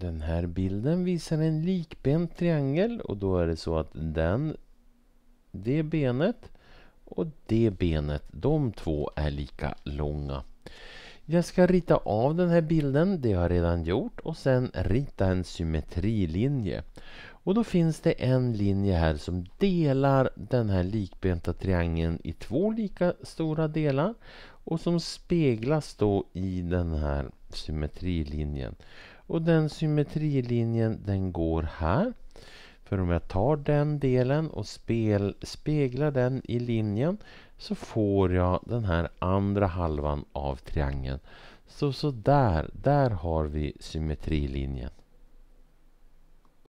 Den här bilden visar en likbent triangel och då är det så att den, det benet och det benet, de två är lika långa. Jag ska rita av den här bilden, det har jag redan gjort, och sen rita en symmetrilinje. Och då finns det en linje här som delar den här likbenta triangeln i två lika stora delar och som speglas då i den här symmetrilinjen. Och den symmetrilinjen den går här. För om jag tar den delen och spel, speglar den i linjen så får jag den här andra halvan av triangeln. Så, så där, där har vi symmetrilinjen.